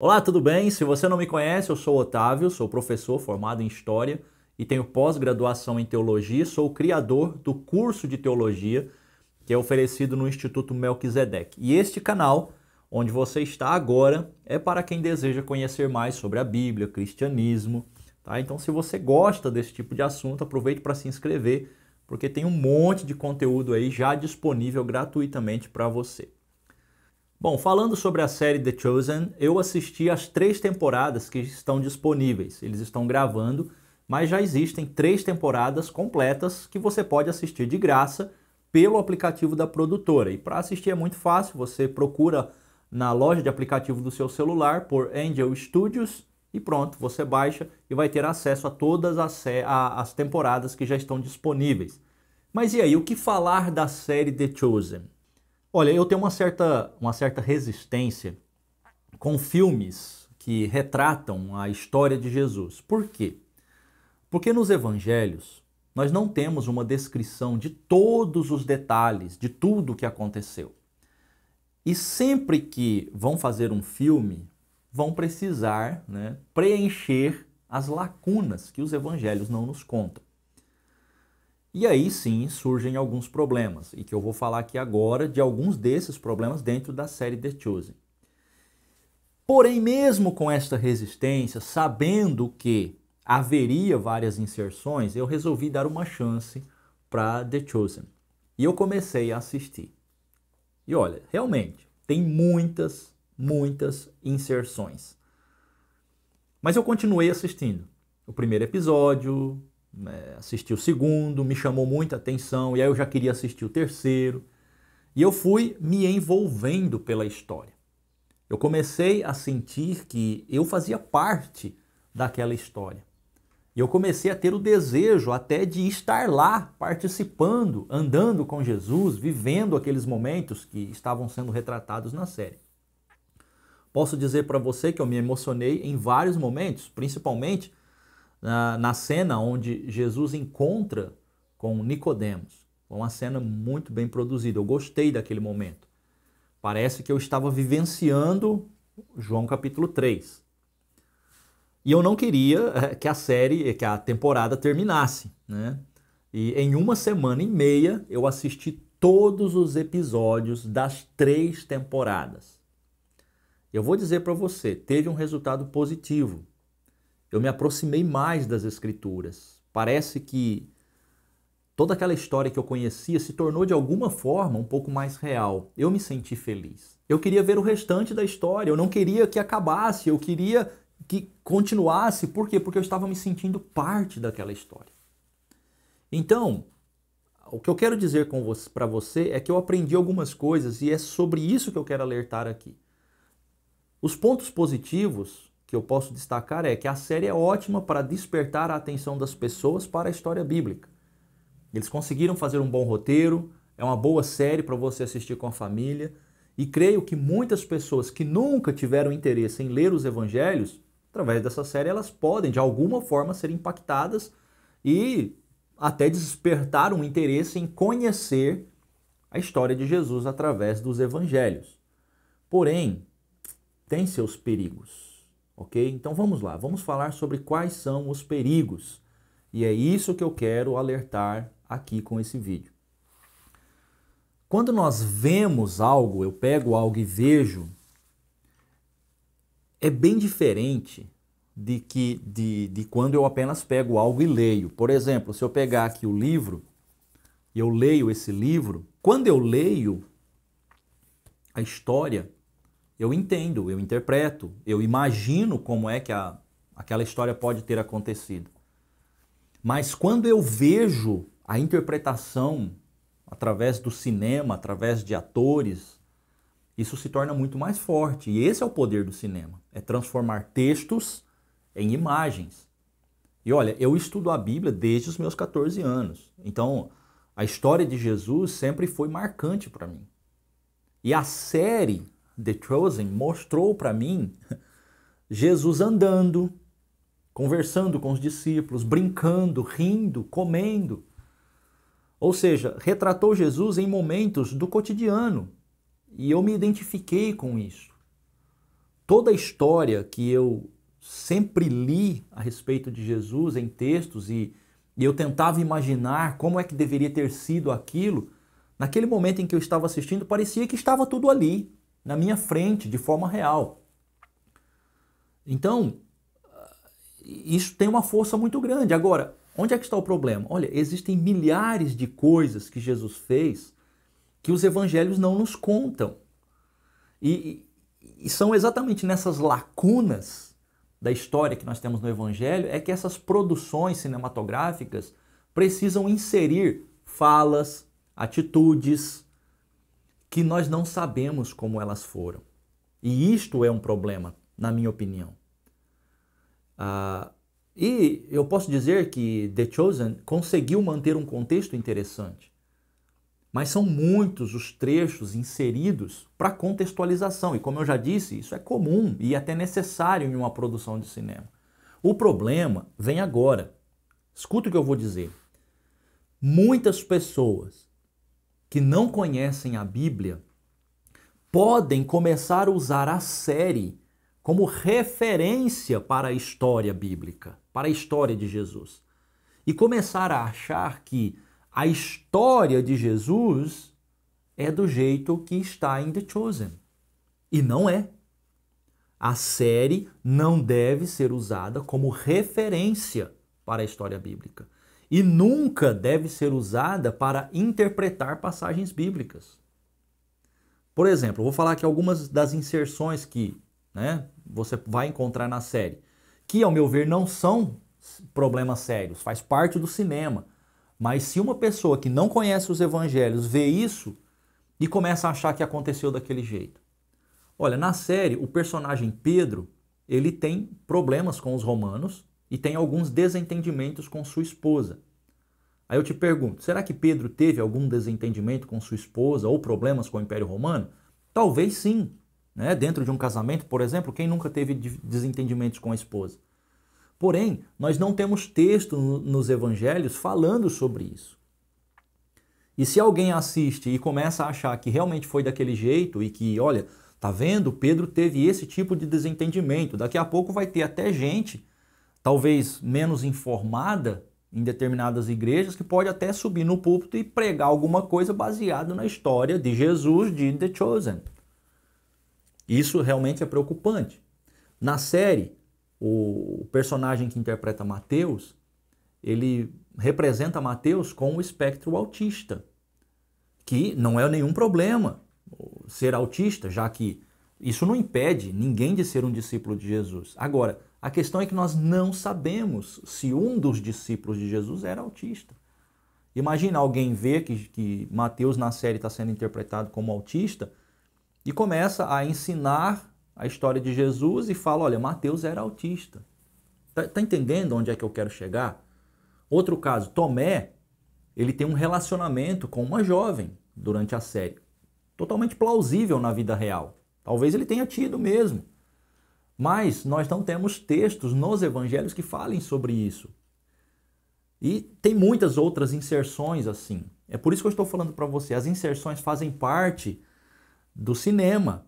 Olá, tudo bem? Se você não me conhece, eu sou Otávio, sou professor formado em História e tenho pós-graduação em Teologia. Sou o criador do curso de Teologia que é oferecido no Instituto Melquisedeque. E este canal, onde você está agora, é para quem deseja conhecer mais sobre a Bíblia, cristianismo. Tá? Então, se você gosta desse tipo de assunto, aproveite para se inscrever, porque tem um monte de conteúdo aí já disponível gratuitamente para você. Bom, falando sobre a série The Chosen, eu assisti as três temporadas que estão disponíveis. Eles estão gravando, mas já existem três temporadas completas que você pode assistir de graça pelo aplicativo da produtora. E para assistir é muito fácil, você procura na loja de aplicativo do seu celular por Angel Studios e pronto, você baixa e vai ter acesso a todas as, a, as temporadas que já estão disponíveis. Mas e aí, o que falar da série The Chosen? Olha, eu tenho uma certa, uma certa resistência com filmes que retratam a história de Jesus. Por quê? Porque nos evangelhos nós não temos uma descrição de todos os detalhes, de tudo o que aconteceu. E sempre que vão fazer um filme, vão precisar né, preencher as lacunas que os evangelhos não nos contam. E aí sim surgem alguns problemas, e que eu vou falar aqui agora de alguns desses problemas dentro da série The Chosen. Porém, mesmo com esta resistência, sabendo que haveria várias inserções, eu resolvi dar uma chance para The Chosen. E eu comecei a assistir. E olha, realmente, tem muitas, muitas inserções. Mas eu continuei assistindo. O primeiro episódio, né, assisti o segundo, me chamou muita atenção, e aí eu já queria assistir o terceiro. E eu fui me envolvendo pela história. Eu comecei a sentir que eu fazia parte daquela história. E eu comecei a ter o desejo até de estar lá, participando, andando com Jesus, vivendo aqueles momentos que estavam sendo retratados na série. Posso dizer para você que eu me emocionei em vários momentos, principalmente na, na cena onde Jesus encontra com Nicodemos. Uma cena muito bem produzida. Eu gostei daquele momento. Parece que eu estava vivenciando João capítulo 3. E eu não queria eh, que a série, eh, que a temporada terminasse, né? E em uma semana e meia eu assisti todos os episódios das três temporadas. Eu vou dizer para você, teve um resultado positivo eu me aproximei mais das Escrituras. Parece que toda aquela história que eu conhecia se tornou de alguma forma um pouco mais real. Eu me senti feliz. Eu queria ver o restante da história, eu não queria que acabasse, eu queria que continuasse. Por quê? Porque eu estava me sentindo parte daquela história. Então, o que eu quero dizer para você é que eu aprendi algumas coisas e é sobre isso que eu quero alertar aqui. Os pontos positivos que eu posso destacar é que a série é ótima para despertar a atenção das pessoas para a história bíblica. Eles conseguiram fazer um bom roteiro, é uma boa série para você assistir com a família, e creio que muitas pessoas que nunca tiveram interesse em ler os evangelhos, através dessa série elas podem de alguma forma ser impactadas e até despertar um interesse em conhecer a história de Jesus através dos evangelhos. Porém, tem seus perigos ok? Então vamos lá, vamos falar sobre quais são os perigos. E é isso que eu quero alertar aqui com esse vídeo. Quando nós vemos algo, eu pego algo e vejo, é bem diferente de que de, de quando eu apenas pego algo e leio. Por exemplo, se eu pegar aqui o livro e eu leio esse livro, quando eu leio a história, eu entendo, eu interpreto, eu imagino como é que a, aquela história pode ter acontecido. Mas quando eu vejo a interpretação através do cinema, através de atores, isso se torna muito mais forte. E esse é o poder do cinema: é transformar textos em imagens. E olha, eu estudo a Bíblia desde os meus 14 anos. Então, a história de Jesus sempre foi marcante para mim. E a série The Chosen mostrou para mim Jesus andando, conversando com os discípulos, brincando, rindo, comendo. Ou seja, retratou Jesus em momentos do cotidiano e eu me identifiquei com isso. Toda a história que eu sempre li a respeito de Jesus em textos e, e eu tentava imaginar como é que deveria ter sido aquilo, naquele momento em que eu estava assistindo, parecia que estava tudo ali na minha frente, de forma real. Então, eh, isso tem uma força muito grande. Agora, onde é que está o problema? Olha, existem milhares de coisas que Jesus fez que os evangelhos não nos contam. E, e são exatamente nessas lacunas da história que nós temos no evangelho é que essas produções cinematográficas precisam inserir falas, atitudes, que nós não sabemos como elas foram. E isto é um problema, na minha opinião. Ah, e eu posso dizer que The Chosen conseguiu manter um contexto interessante, mas são muitos os trechos inseridos para contextualização, e como eu já disse, isso é comum e até necessário em uma produção de cinema. O problema vem agora. Escuta o que eu vou dizer. Muitas pessoas que não conhecem a Bíblia podem começar a usar a série como referência para a história bíblica, para a história de Jesus. E começar a achar que a história de Jesus é do jeito que está em The Chosen. E não é. A série não deve ser usada como referência para a história bíblica e nunca deve ser usada para interpretar passagens bíblicas. Por exemplo, vou falar aqui algumas das inserções que né, você vai encontrar na série, que, ao meu ver, não são problemas sérios, faz parte do cinema. Mas se uma pessoa que não conhece os evangelhos vê isso e começa a achar que aconteceu daquele jeito. Olha, na série, o personagem Pedro, ele tem problemas com os romanos e tem alguns desentendimentos com sua esposa. Aí eu te pergunto, será que Pedro teve algum desentendimento com sua esposa ou problemas com o Império Romano? Talvez sim. Né? Dentro de um casamento, por exemplo, quem nunca teve desentendimentos com a esposa? Porém, nós não temos texto nos evangelhos falando sobre isso. E se alguém assiste e começa a achar que realmente foi daquele jeito e que, olha, tá vendo? Pedro teve esse tipo de desentendimento. Daqui a pouco vai ter até gente talvez menos informada em determinadas igrejas, que pode até subir no púlpito e pregar alguma coisa baseada na história de Jesus de The Chosen. Isso realmente é preocupante. Na série, o personagem que interpreta Mateus, ele representa Mateus com o espectro autista, que não é nenhum problema ser autista, já que isso não impede ninguém de ser um discípulo de Jesus. Agora, a questão é que nós não sabemos se um dos discípulos de Jesus era autista. Imagina alguém ver que, que Mateus na série está sendo interpretado como autista e começa a ensinar a história de Jesus e fala: olha, Mateus era autista. Tá, tá entendendo onde é que eu quero chegar? Outro caso, Tomé, ele tem um relacionamento com uma jovem durante a série, totalmente plausível na vida real. Talvez ele tenha tido mesmo. Mas nós não temos textos nos evangelhos que falem sobre isso. E tem muitas outras inserções assim. É por isso que eu estou falando para você, as inserções fazem parte do cinema.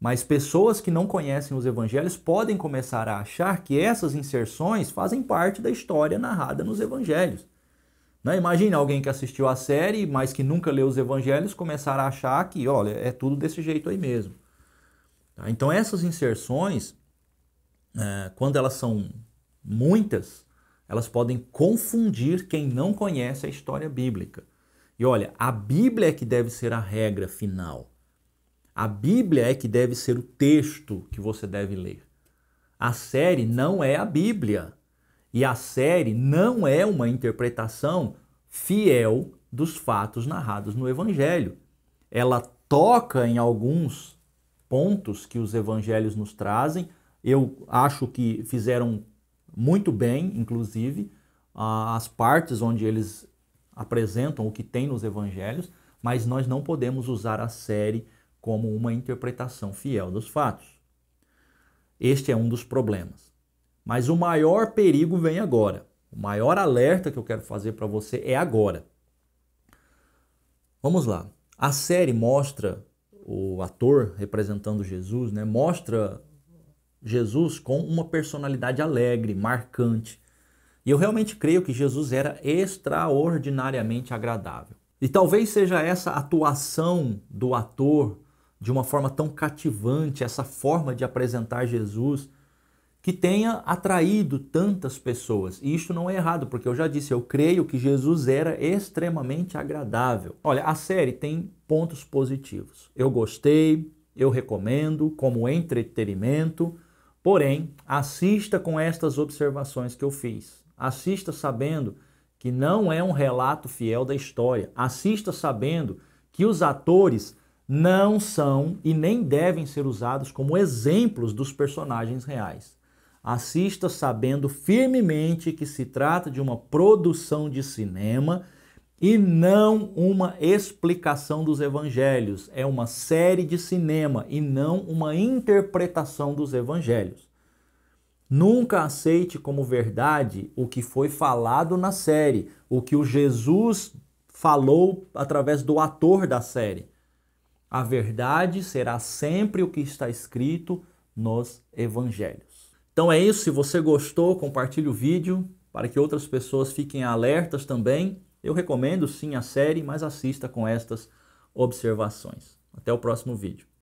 Mas pessoas que não conhecem os evangelhos podem começar a achar que essas inserções fazem parte da história narrada nos evangelhos. Né? Imagina alguém que assistiu a série, mas que nunca leu os evangelhos, começar a achar que, olha, é tudo desse jeito aí mesmo. Tá? Então essas inserções é, quando elas são muitas, elas podem confundir quem não conhece a história bíblica. E olha, a Bíblia é que deve ser a regra final. A Bíblia é que deve ser o texto que você deve ler. A série não é a Bíblia. E a série não é uma interpretação fiel dos fatos narrados no Evangelho. Ela toca em alguns pontos que os evangelhos nos trazem, eu acho que fizeram muito bem, inclusive, as partes onde eles apresentam o que tem nos evangelhos, mas nós não podemos usar a série como uma interpretação fiel dos fatos. Este é um dos problemas. Mas o maior perigo vem agora. O maior alerta que eu quero fazer para você é agora. Vamos lá. A série mostra o ator representando Jesus, né? Mostra Jesus com uma personalidade alegre, marcante. E eu realmente creio que Jesus era extraordinariamente agradável. E talvez seja essa atuação do ator de uma forma tão cativante, essa forma de apresentar Jesus, que tenha atraído tantas pessoas. E isso não é errado, porque eu já disse, eu creio que Jesus era extremamente agradável. Olha, a série tem pontos positivos. Eu gostei, eu recomendo como entretenimento. Porém, assista com estas observações que eu fiz. Assista sabendo que não é um relato fiel da história. Assista sabendo que os atores não são e nem devem ser usados como exemplos dos personagens reais. Assista sabendo firmemente que se trata de uma produção de cinema e não uma explicação dos evangelhos. É uma série de cinema e não uma interpretação dos evangelhos. Nunca aceite como verdade o que foi falado na série, o que o Jesus falou através do ator da série. A verdade será sempre o que está escrito nos evangelhos. Então é isso, se você gostou, compartilhe o vídeo para que outras pessoas fiquem alertas também eu recomendo sim a série, mas assista com estas observações. Até o próximo vídeo.